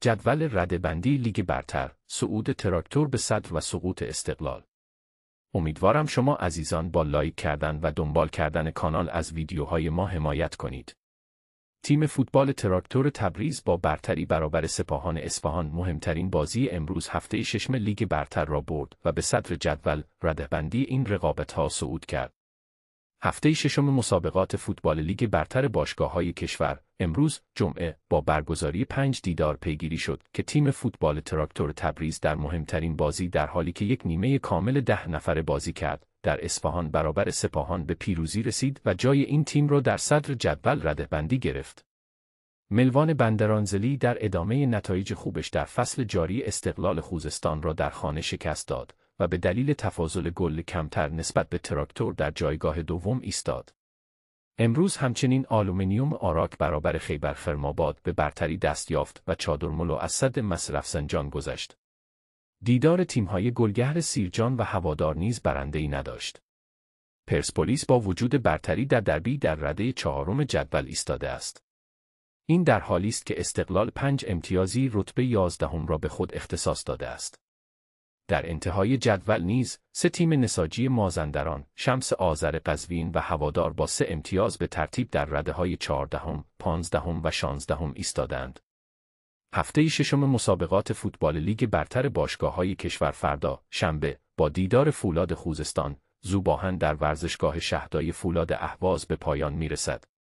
جدول بندی لیگ برتر، صعود تراکتور به صدر و سقوط استقلال. امیدوارم شما عزیزان با لایک کردن و دنبال کردن کانال از ویدیوهای ما حمایت کنید. تیم فوتبال تراکتور تبریز با برتری برابر سپاهان اصفهان مهمترین بازی امروز هفته ششم لیگ برتر را برد و به صدر جدول ردهبندی این رقابت ها صعود کرد. هفته ششم مسابقات فوتبال لیگ برتر باشگاه های کشور امروز جمعه با برگزاری پنج دیدار پیگیری شد که تیم فوتبال تراکتور تبریز در مهمترین بازی در حالی که یک نیمه کامل ده نفره بازی کرد در اصفهان برابر سپاهان به پیروزی رسید و جای این تیم را در صدر جدول بندی گرفت ملوان بندرانزلی در ادامه نتایج خوبش در فصل جاری استقلال خوزستان را در خانه شکست داد و به دلیل تفاضل گل کمتر نسبت به تراکتور در جایگاه دوم ایستاد. امروز همچنین آلومینیوم آراک برابر خیبر فرماباد به برتری دست یافت و چادرملو از صد مصرف سنجان گذشت. دیدار تیمهای گلگهر سیرجان و هوادار نیز ای نداشت. پرسپولیس با وجود برتری در دربی در رده چهارم جدول ایستاده است. این در حالی است که استقلال پنج امتیازی رتبه یازدهم را به خود اختصاص داده است. در انتهای جدول نیز سه تیم نساجی مازندران، شمس آذر قزوین و هوادار با سه امتیاز به ترتیب در رده های چهاردهم، پانزدهم و شانزدهم ایستادند. هفته ششم مسابقات فوتبال لیگ برتر باشگاه های کشور فردا، شنبه، با دیدار فولاد خوزستان، زوباهن در ورزشگاه شهدای فولاد اهواز به پایان میرسد.